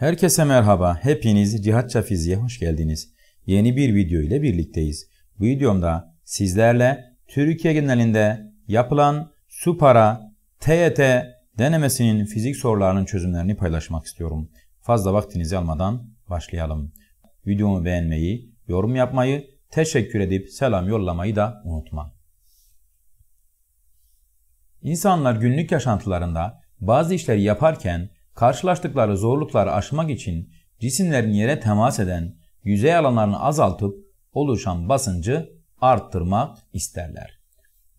Herkese merhaba. Hepiniz Cihatça Fiziğe hoş geldiniz. Yeni bir video ile birlikteyiz. Bu videomda sizlerle Türkiye genelinde yapılan su para TYT denemesinin fizik sorularının çözümlerini paylaşmak istiyorum. Fazla vaktinizi almadan başlayalım. Videomu beğenmeyi, yorum yapmayı, teşekkür edip selam yollamayı da unutma. İnsanlar günlük yaşantılarında bazı işleri yaparken karşılaştıkları zorlukları aşmak için cisimlerin yere temas eden yüzey alanlarını azaltıp oluşan basıncı arttırmak isterler.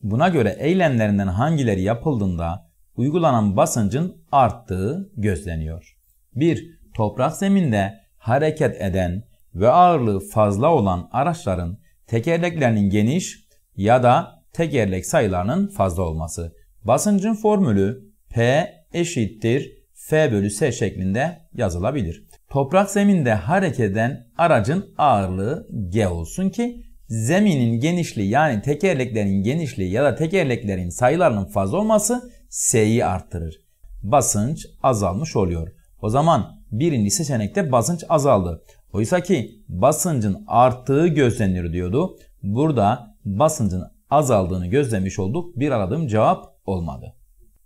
Buna göre eylemlerinden hangileri yapıldığında uygulanan basıncın arttığı gözleniyor. 1. Toprak zeminde hareket eden ve ağırlığı fazla olan araçların tekerleklerinin geniş ya da tekerlek sayılarının fazla olması. Basıncın formülü P eşittir F bölü S şeklinde yazılabilir. Toprak zeminde hareket eden aracın ağırlığı G olsun ki zeminin genişliği yani tekerleklerin genişliği ya da tekerleklerin sayılarının fazla olması S'yi arttırır. Basınç azalmış oluyor. O zaman birinci seçenekte basınç azaldı. Oysa ki basıncın arttığı gözlenir diyordu. Burada basıncın azaldığını gözlemiş olduk. Bir aradığım cevap olmadı.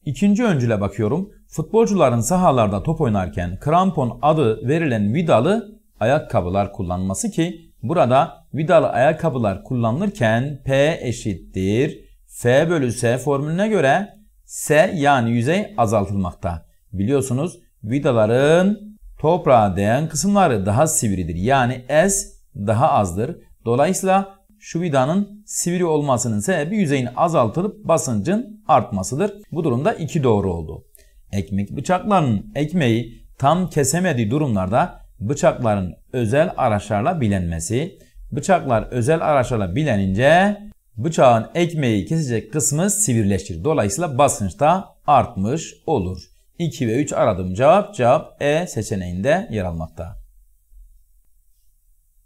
İkinci öncüle bakıyorum futbolcuların sahalarda top oynarken krampon adı verilen vidalı ayakkabılar kullanması ki burada vidalı ayakkabılar kullanılırken P eşittir F bölü S formülüne göre S yani yüzey azaltılmakta. Biliyorsunuz vidaların toprağa değen kısımları daha sivridir. Yani S daha azdır. Dolayısıyla şu vidanın sivri olmasının sebebi yüzeyin azaltılıp basıncın artmasıdır. Bu durumda 2 doğru oldu. Ekmek bıçaklarının ekmeği tam kesemediği durumlarda bıçakların özel araçlarla bilenmesi. Bıçaklar özel araçlarla bilenince bıçağın ekmeği kesecek kısmı sivrileşir. Dolayısıyla basınç da artmış olur. 2 ve 3 aradım cevap. Cevap E seçeneğinde yer almakta.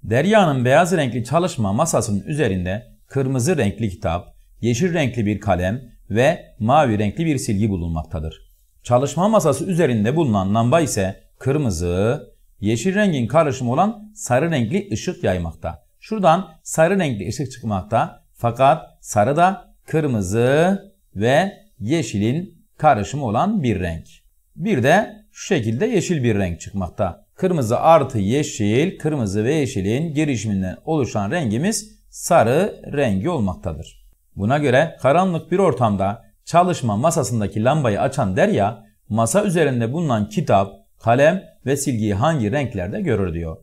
Derya'nın beyaz renkli çalışma masasının üzerinde kırmızı renkli kitap, yeşil renkli bir kalem ve mavi renkli bir silgi bulunmaktadır. Çalışma masası üzerinde bulunan lamba ise kırmızı, yeşil rengin karışımı olan sarı renkli ışık yaymakta. Şuradan sarı renkli ışık çıkmakta fakat sarı da kırmızı ve yeşilin karışımı olan bir renk. Bir de şu şekilde yeşil bir renk çıkmakta. Kırmızı artı yeşil, kırmızı ve yeşilin girişiminden oluşan rengimiz sarı rengi olmaktadır. Buna göre karanlık bir ortamda Çalışma masasındaki lambayı açan Derya, masa üzerinde bulunan kitap, kalem ve silgiyi hangi renklerde görür diyor.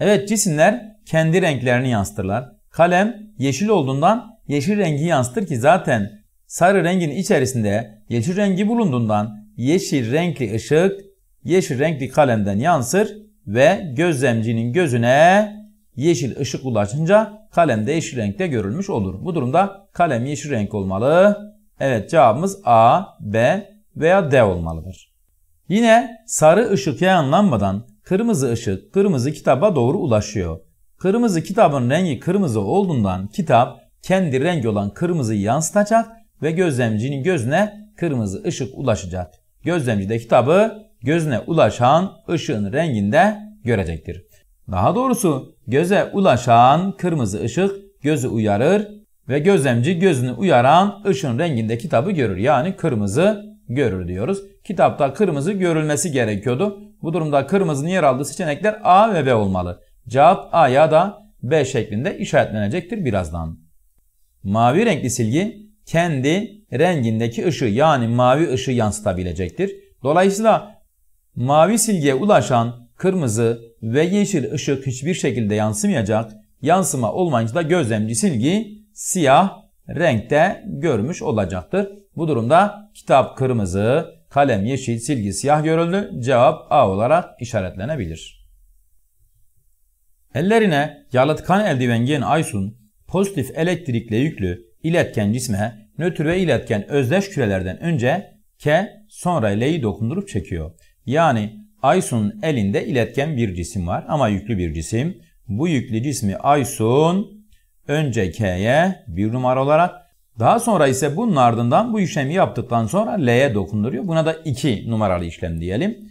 Evet cisimler kendi renklerini yansıtırlar. Kalem yeşil olduğundan yeşil rengi yansıtır ki zaten sarı rengin içerisinde yeşil rengi bulunduğundan yeşil renkli ışık yeşil renkli kalemden yansır ve gözlemcinin gözüne yeşil ışık ulaşınca kalem de yeşil renkte görülmüş olur. Bu durumda kalem yeşil renk olmalı Evet cevabımız A, B veya D olmalıdır. Yine sarı ışık yayınlanmadan kırmızı ışık kırmızı kitaba doğru ulaşıyor. Kırmızı kitabın rengi kırmızı olduğundan kitap kendi rengi olan kırmızıyı yansıtacak ve gözlemcinin gözüne kırmızı ışık ulaşacak. Gözlemci de kitabı gözüne ulaşan ışığın renginde görecektir. Daha doğrusu göze ulaşan kırmızı ışık gözü uyarır ve gözlemci gözünü uyaran ışın renginde kitabı görür. Yani kırmızı görür diyoruz. Kitapta kırmızı görülmesi gerekiyordu. Bu durumda kırmızının yer aldığı seçenekler A ve B olmalı. Cevap A ya da B şeklinde işaretlenecektir birazdan. Mavi renkli silgi kendi rengindeki ışığı yani mavi ışığı yansıtabilecektir. Dolayısıyla mavi silgiye ulaşan kırmızı ve yeşil ışık hiçbir şekilde yansımayacak. Yansıma olmayınca da gözlemci silgi siyah renkte görmüş olacaktır. Bu durumda kitap kırmızı, kalem yeşil, silgi siyah görüldü. Cevap A olarak işaretlenebilir. Ellerine yalıtkan eldiven giyen Aysun, pozitif elektrikle yüklü iletken cisme nötr ve iletken özdeş kürelerden önce K sonra L'yi dokundurup çekiyor. Yani Aysun'un elinde iletken bir cisim var ama yüklü bir cisim. Bu yüklü cismi Aysun Önce K'ye bir numara olarak daha sonra ise bunun ardından bu işlemi yaptıktan sonra L'ye dokunduruyor. Buna da 2 numaralı işlem diyelim.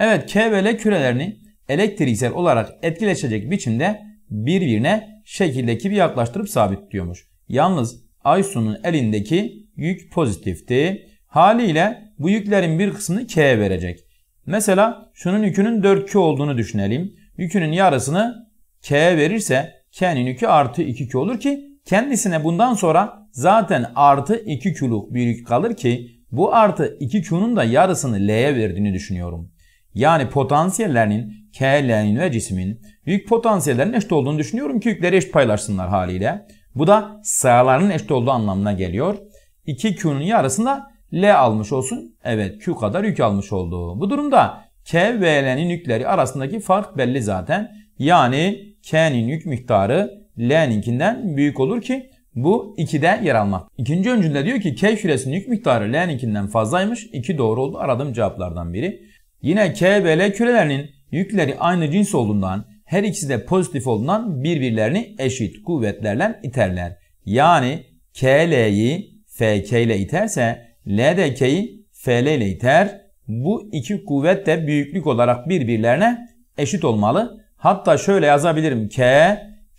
Evet K ve L kürelerini elektriksel olarak etkileşecek biçimde birbirine şekildeki bir yaklaştırıp sabitliyormuş. Yalnız Aysu'nun elindeki yük pozitifti. Haliyle bu yüklerin bir kısmını K'ye verecek. Mesela şunun yükünün 4K olduğunu düşünelim. Yükünün yarısını K'ye verirse kenin yükü artı 2 kü olur ki kendisine bundan sonra zaten artı 2 külük bir yük kalır ki bu artı 2 Q'nun da yarısını L'ye verdiğini düşünüyorum. Yani potansiyellerinin K, L'nin ve cismin yük potansiyellerinin eşit olduğunu düşünüyorum ki yükleri eşit paylaşsınlar haliyle. Bu da sayaların eşit olduğu anlamına geliyor. 2 Q'nun yarısında L almış olsun. Evet Q kadar yük almış oldu. Bu durumda K ve L'nin yükleri arasındaki fark belli zaten. Yani K'nin yük miktarı L'ninkinden büyük olur ki bu 2'de yer almak. İkinci öncülde diyor ki K küresinin yük miktarı L'ninkinden fazlaymış. 2 doğru oldu aradığım cevaplardan biri. Yine K ve L kürelerinin yükleri aynı cins olduğundan her ikisi de pozitif olduğundan birbirlerini eşit kuvvetlerle iterler. Yani KL'yi FK ile iterse L de K'yi FL ile iter. Bu iki kuvvet de büyüklük olarak birbirlerine eşit olmalı. Hatta şöyle yazabilirim. K,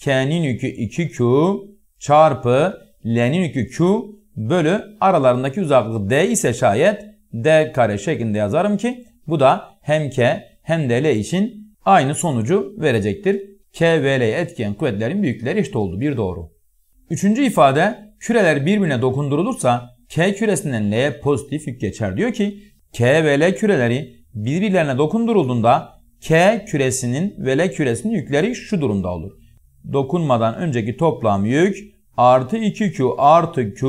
K'nin yükü 2Q çarpı L'nin yükü Q bölü aralarındaki uzaklık D ise şayet D kare şeklinde yazarım ki bu da hem K hem de L için aynı sonucu verecektir. K ve L'ye etkiyen kuvvetlerin büyükleri eşit oldu. Bir doğru. Üçüncü ifade küreler birbirine dokundurulursa K küresinden L'ye pozitif yük geçer. Diyor ki K ve L küreleri birbirlerine dokundurulduğunda K küresinin ve L küresinin yükleri şu durumda olur. Dokunmadan önceki toplam yük artı 2Q artı Q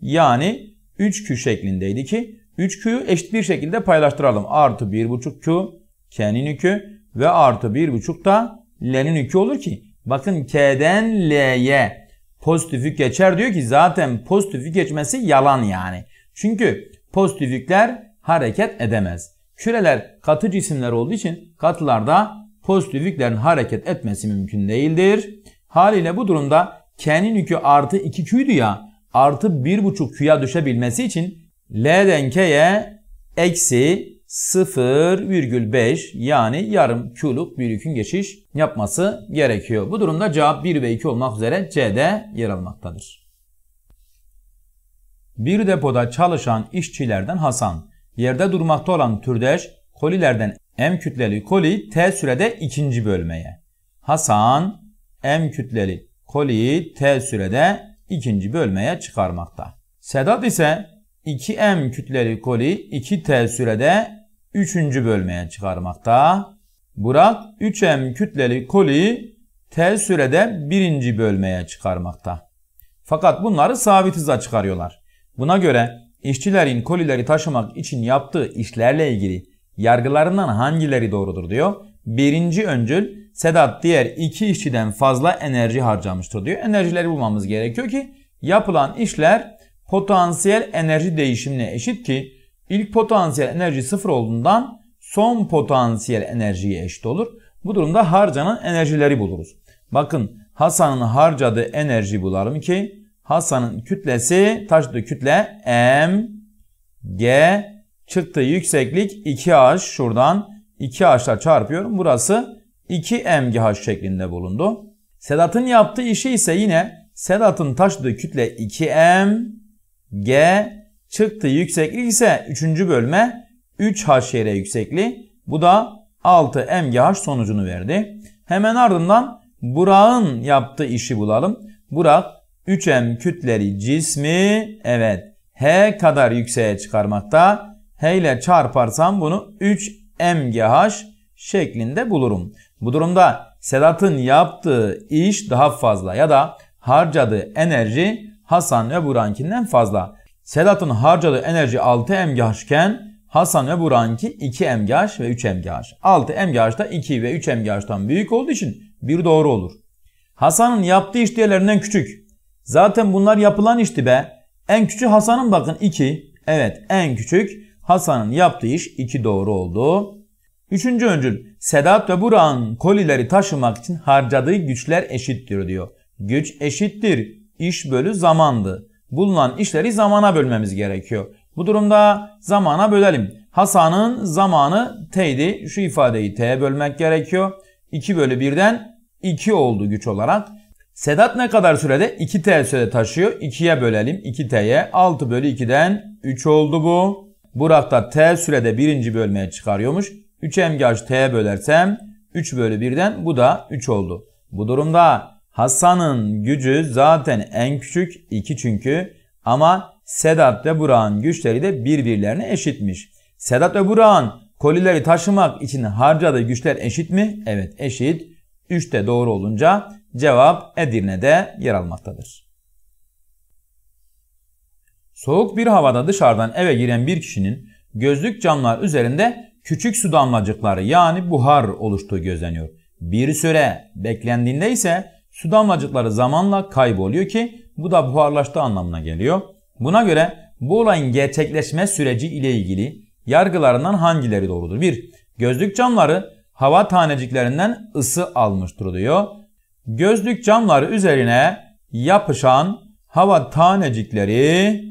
yani 3Q şeklindeydi ki 3Q'yu eşit bir şekilde paylaştıralım. Artı 1,5Q K'nin yükü ve artı 1,5 da L'nin yükü olur ki bakın K'den L'ye pozitif yük geçer diyor ki zaten pozitif yük geçmesi yalan yani. Çünkü pozitif yükler hareket edemez. Küreler katı cisimler olduğu için katılarda pozitif yüklerin hareket etmesi mümkün değildir. Haliyle bu durumda K'nin yükü artı 2Q'ydu ya artı 1,5 Q'ya düşebilmesi için L'den K'ye eksi 0,5 yani yarım Q'luk bir yükün geçiş yapması gerekiyor. Bu durumda cevap 1 ve 2 olmak üzere C'de yer almaktadır. Bir depoda çalışan işçilerden Hasan Yerde durmakta olan türdeş kolilerden M kütleli koli T sürede ikinci bölmeye. Hasan M kütleli koliyi T sürede ikinci bölmeye çıkarmakta. Sedat ise 2M kütleli koli 2T sürede üçüncü bölmeye çıkarmakta. Burak 3M kütleli koli T sürede birinci bölmeye çıkarmakta. Fakat bunları sabit hıza çıkarıyorlar. Buna göre İşçilerin kolileri taşımak için yaptığı işlerle ilgili yargılarından hangileri doğrudur diyor. Birinci öncül Sedat diğer iki işçiden fazla enerji harcamıştır diyor. Enerjileri bulmamız gerekiyor ki yapılan işler potansiyel enerji değişimine eşit ki ilk potansiyel enerji sıfır olduğundan son potansiyel enerjiye eşit olur. Bu durumda harcanan enerjileri buluruz. Bakın Hasan'ın harcadığı enerji bularım ki Hasan'ın kütlesi taşıdığı kütle M G çıktığı yükseklik 2H şuradan 2H'la çarpıyorum. Burası 2 MGH şeklinde bulundu. Sedat'ın yaptığı işi ise yine Sedat'ın taşıdığı kütle 2M G çıktığı yükseklik ise 3. bölme 3H yere yüksekliği. Bu da 6 MGH sonucunu verdi. Hemen ardından Burak'ın yaptığı işi bulalım. Burak 3M kütleri cismi evet H kadar yükseğe çıkarmakta. H ile çarparsam bunu 3MGH şeklinde bulurum. Bu durumda Sedat'ın yaptığı iş daha fazla ya da harcadığı enerji Hasan ve Burankinden fazla. Sedat'ın harcadığı enerji 6 MGH iken Hasan ve Buranki 2 MGH ve 3 MGH. 6 MGH da 2 ve 3 MGH'dan büyük olduğu için bir doğru olur. Hasan'ın yaptığı iş diğerlerinden küçük. Zaten bunlar yapılan işti be. En küçük Hasan'ın bakın 2. Evet en küçük Hasan'ın yaptığı iş 2 doğru oldu. Üçüncü öncül Sedat ve Burak'ın kolileri taşımak için harcadığı güçler eşittir diyor. Güç eşittir. İş bölü zamandı. Bulunan işleri zamana bölmemiz gerekiyor. Bu durumda zamana bölelim. Hasan'ın zamanı T'ydi. Şu ifadeyi T'ye bölmek gerekiyor. 2 bölü 1'den 2 oldu güç olarak. Sedat ne kadar sürede? 2T sürede taşıyor. 2'ye bölelim. 2T'ye 6 bölü 2'den 3 oldu bu. Burak da T sürede birinci bölmeye çıkarıyormuş. 3M T'ye bölersem 3 bölü 1'den bu da 3 oldu. Bu durumda Hasan'ın gücü zaten en küçük 2 çünkü ama Sedat ve Burak'ın güçleri de birbirlerine eşitmiş. Sedat ve Burak'ın kolileri taşımak için harcadığı güçler eşit mi? Evet eşit. 3 de doğru olunca Cevap Edirne'de yer almaktadır. Soğuk bir havada dışarıdan eve giren bir kişinin gözlük camlar üzerinde küçük su damlacıkları yani buhar oluştuğu gözleniyor. Bir süre beklendiğinde ise su damlacıkları zamanla kayboluyor ki bu da buharlaştığı anlamına geliyor. Buna göre bu olayın gerçekleşme süreci ile ilgili yargılarından hangileri doğrudur? 1. Gözlük camları hava taneciklerinden ısı almıştır diyor. Gözlük camları üzerine yapışan hava tanecikleri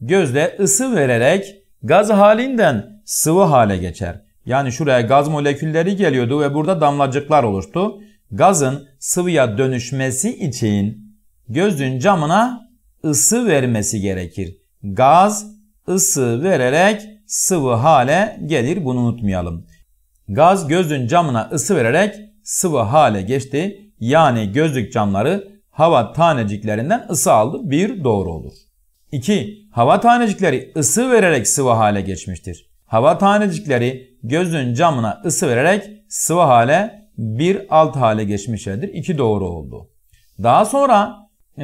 gözde ısı vererek gaz halinden sıvı hale geçer. Yani şuraya gaz molekülleri geliyordu ve burada damlacıklar oluştu. Gazın sıvıya dönüşmesi için gözlüğün camına ısı vermesi gerekir. Gaz ısı vererek sıvı hale gelir. Bunu unutmayalım. Gaz gözün camına ısı vererek sıvı hale geçti yani gözlük camları hava taneciklerinden ısı aldı. bir doğru olur. 2. Hava tanecikleri ısı vererek sıvı hale geçmiştir. Hava tanecikleri gözün camına ısı vererek sıvı hale bir alt hale geçmişlerdir. 2 doğru oldu. Daha sonra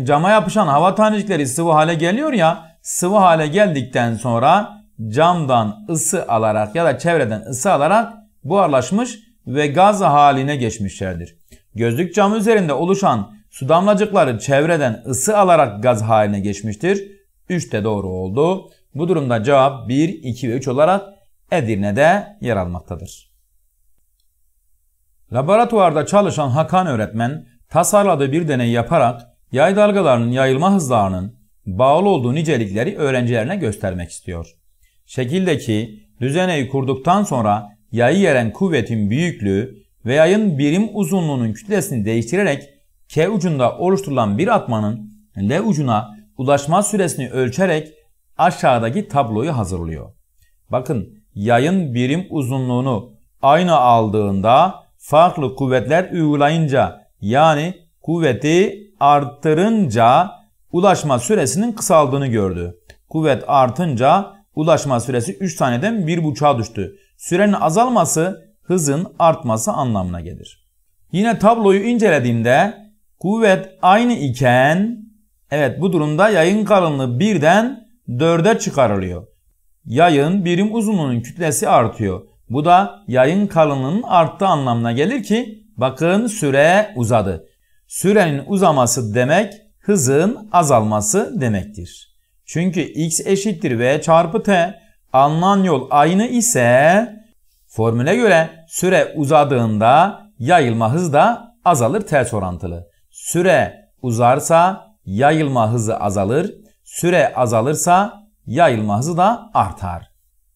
cama yapışan hava tanecikleri sıvı hale geliyor ya sıvı hale geldikten sonra camdan ısı alarak ya da çevreden ısı alarak buharlaşmış ve gaz haline geçmişlerdir. Gözlük camı üzerinde oluşan su damlacıkları çevreden ısı alarak gaz haline geçmiştir. 3 de doğru oldu. Bu durumda cevap 1, 2 ve 3 olarak Edirne'de yer almaktadır. Laboratuvarda çalışan Hakan öğretmen tasarladığı bir deney yaparak yay dalgalarının yayılma hızlarının bağlı olduğu nicelikleri öğrencilerine göstermek istiyor. Şekildeki düzeneyi kurduktan sonra yayı yeren kuvvetin büyüklüğü ve yayın birim uzunluğunun kütlesini değiştirerek K ucunda oluşturulan bir atmanın L ucuna ulaşma süresini ölçerek aşağıdaki tabloyu hazırlıyor. Bakın yayın birim uzunluğunu aynı aldığında farklı kuvvetler uygulayınca yani kuvveti arttırınca ulaşma süresinin kısaldığını gördü. Kuvvet artınca ulaşma süresi 3 taneden 1.5'a düştü. Sürenin azalması hızın artması anlamına gelir. Yine tabloyu incelediğimde kuvvet aynı iken evet bu durumda yayın kalınlığı birden dörde çıkarılıyor. Yayın birim uzunluğunun kütlesi artıyor. Bu da yayın kalınlığının arttığı anlamına gelir ki bakın süre uzadı. Sürenin uzaması demek hızın azalması demektir. Çünkü x eşittir v çarpı t alınan yol aynı ise Formüle göre süre uzadığında yayılma hızı da azalır ters orantılı. Süre uzarsa yayılma hızı azalır. Süre azalırsa yayılma hızı da artar.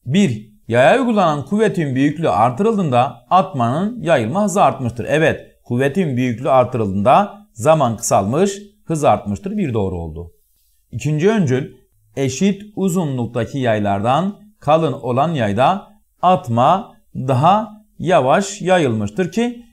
1. Yaya uygulanan kuvvetin büyüklüğü artırıldığında atmanın yayılma hızı artmıştır. Evet kuvvetin büyüklüğü artırıldığında zaman kısalmış hız artmıştır. Bir doğru oldu. İkinci öncül eşit uzunluktaki yaylardan kalın olan yayda atma daha yavaş yayılmıştır ki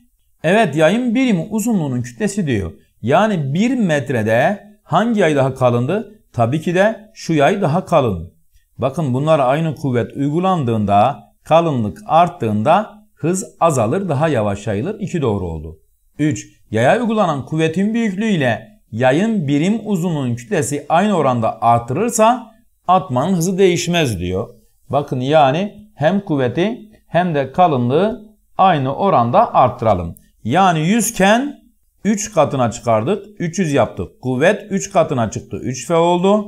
evet yayın birimi uzunluğunun kütlesi diyor. Yani 1 metrede hangi yay daha kalındı? Tabii ki de şu yay daha kalın. Bakın bunlar aynı kuvvet uygulandığında kalınlık arttığında hız azalır daha yavaş yayılır. 2 doğru oldu. 3. Yaya uygulanan kuvvetin büyüklüğü ile yayın birim uzunluğunun kütlesi aynı oranda artırırsa atmanın hızı değişmez diyor. Bakın yani hem kuvveti hem de kalınlığı aynı oranda arttıralım. Yani 100 ken 3 katına çıkardık. 300 yaptık. Kuvvet 3 katına çıktı. 3F oldu.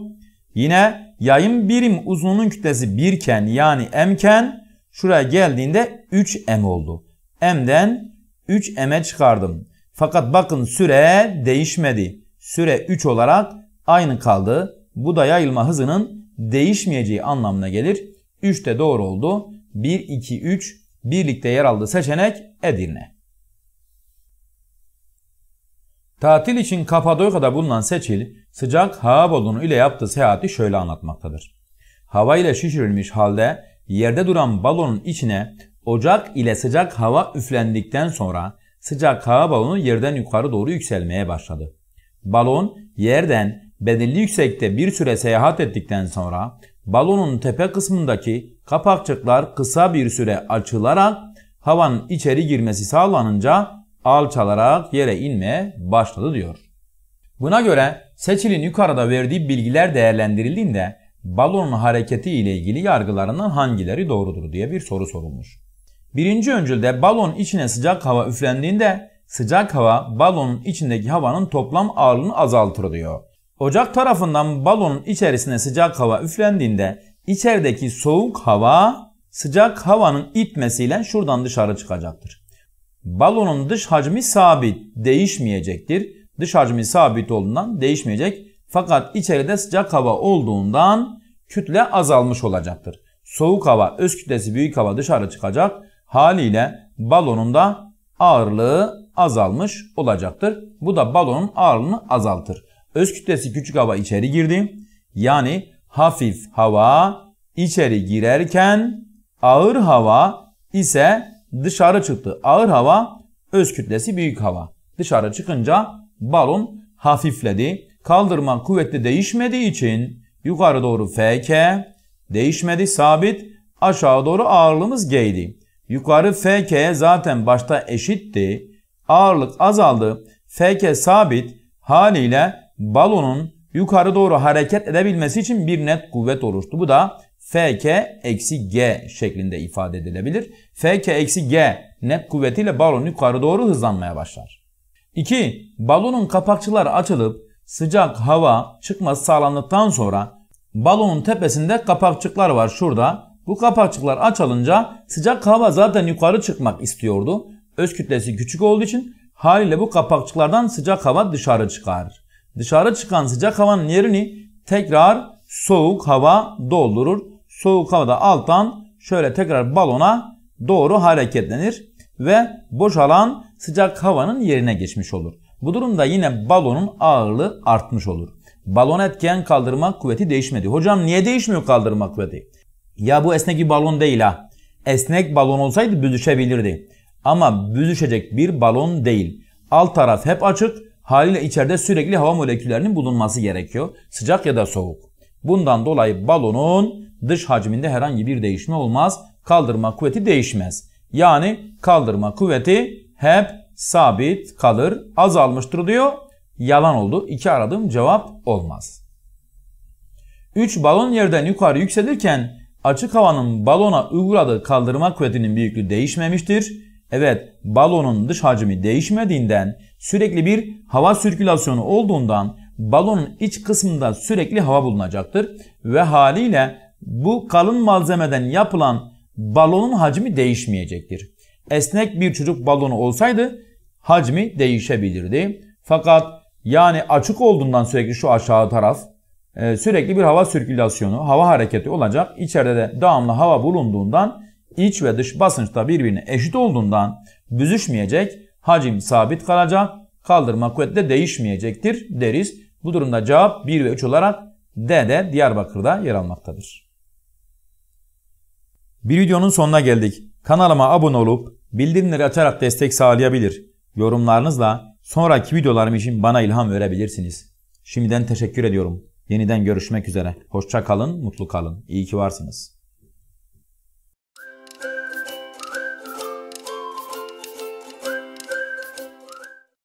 Yine yayın birim uzunluğun kütlesi 1 ken, yani M ken şuraya geldiğinde 3M oldu. M'den 3M'e çıkardım. Fakat bakın süre değişmedi. Süre 3 olarak aynı kaldı. Bu da yayılma hızının değişmeyeceği anlamına gelir. 3 de doğru oldu. 1, 2, 3 birlikte yer aldığı seçenek Edirne. Tatil için Kapadokya'da bulunan Seçil, sıcak hava balonu ile yaptığı seyahati şöyle anlatmaktadır. Hava ile şişirilmiş halde yerde duran balonun içine ocak ile sıcak hava üflendikten sonra sıcak hava balonu yerden yukarı doğru yükselmeye başladı. Balon yerden belirli yüksekte bir süre seyahat ettikten sonra balonun tepe kısmındaki kapakçıklar kısa bir süre açılarak havanın içeri girmesi sağlanınca alçalarak yere inmeye başladı diyor. Buna göre Seçil'in yukarıda verdiği bilgiler değerlendirildiğinde balonun hareketi ile ilgili yargılarından hangileri doğrudur diye bir soru sorulmuş. Birinci öncülde balon içine sıcak hava üflendiğinde sıcak hava balonun içindeki havanın toplam ağırlığını azaltır diyor. Ocak tarafından balonun içerisine sıcak hava üflendiğinde içerideki soğuk hava sıcak havanın itmesiyle şuradan dışarı çıkacaktır. Balonun dış hacmi sabit, değişmeyecektir. Dış hacmi sabit olduğundan değişmeyecek. Fakat içeride sıcak hava olduğundan kütle azalmış olacaktır. Soğuk hava, öz kütlesi büyük hava dışarı çıkacak. Haliyle balonun da ağırlığı azalmış olacaktır. Bu da balonun ağırlığını azaltır. Öz kütlesi küçük hava içeri girdi. Yani hafif hava içeri girerken ağır hava ise dışarı çıktı. Ağır hava öz kütlesi büyük hava. Dışarı çıkınca balon hafifledi. Kaldırma kuvvetli değişmediği için yukarı doğru FK değişmedi sabit. Aşağı doğru ağırlığımız G'ydi. Yukarı FK zaten başta eşitti. Ağırlık azaldı. FK sabit haliyle balonun yukarı doğru hareket edebilmesi için bir net kuvvet oluştu. Bu da Fk eksi G şeklinde ifade edilebilir. Fk eksi G net kuvvetiyle balon yukarı doğru hızlanmaya başlar. 2. Balonun kapakçıları açılıp sıcak hava çıkması sağlandıktan sonra balonun tepesinde kapakçıklar var şurada. Bu kapakçıklar açılınca sıcak hava zaten yukarı çıkmak istiyordu. Öz kütlesi küçük olduğu için haliyle bu kapakçıklardan sıcak hava dışarı çıkar. Dışarı çıkan sıcak havanın yerini tekrar soğuk hava doldurur. Soğuk havada alttan şöyle tekrar balona doğru hareketlenir ve boşalan sıcak havanın yerine geçmiş olur. Bu durumda yine balonun ağırlığı artmış olur. Balon etken kaldırma kuvveti değişmedi. Hocam niye değişmiyor kaldırma kuvveti? Ya bu esnek bir balon değil ha. Esnek balon olsaydı büzüşebilirdi. Ama büzüşecek bir balon değil. Alt taraf hep açık, Haliyle içeride sürekli hava moleküllerinin bulunması gerekiyor. Sıcak ya da soğuk. Bundan dolayı balonun dış hacminde herhangi bir değişme olmaz. Kaldırma kuvveti değişmez. Yani kaldırma kuvveti hep sabit kalır. Azalmıştır diyor. Yalan oldu. İki aradığım cevap olmaz. 3. Balon yerden yukarı yükselirken açık havanın balona uyguladığı kaldırma kuvvetinin büyüklüğü değişmemiştir. Evet balonun dış hacmi değişmediğinden Sürekli bir hava sirkülasyonu olduğundan balonun iç kısmında sürekli hava bulunacaktır ve haliyle bu kalın malzemeden yapılan balonun hacmi değişmeyecektir. Esnek bir çocuk balonu olsaydı hacmi değişebilirdi. Fakat yani açık olduğundan sürekli şu aşağı taraf e, sürekli bir hava sirkülasyonu, hava hareketi olacak. İçeride de devamlı hava bulunduğundan iç ve dış basınçta birbirine eşit olduğundan büzüşmeyecek hacim sabit kalacak, kaldırma de değişmeyecektir deriz. Bu durumda cevap 1 ve 3 olarak D de Diyarbakır'da yer almaktadır. Bir videonun sonuna geldik. Kanalıma abone olup bildirimleri açarak destek sağlayabilir. Yorumlarınızla sonraki videolarım için bana ilham verebilirsiniz. Şimdiden teşekkür ediyorum. Yeniden görüşmek üzere. Hoşça kalın, mutlu kalın. İyi ki varsınız.